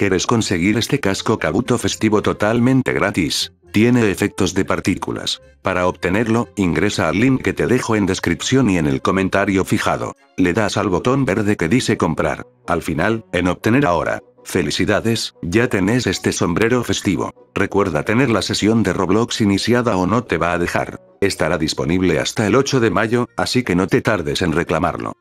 ¿Quieres conseguir este casco cabuto festivo totalmente gratis? Tiene efectos de partículas. Para obtenerlo, ingresa al link que te dejo en descripción y en el comentario fijado. Le das al botón verde que dice comprar. Al final, en obtener ahora. Felicidades, ya tenés este sombrero festivo. Recuerda tener la sesión de Roblox iniciada o no te va a dejar. Estará disponible hasta el 8 de mayo, así que no te tardes en reclamarlo.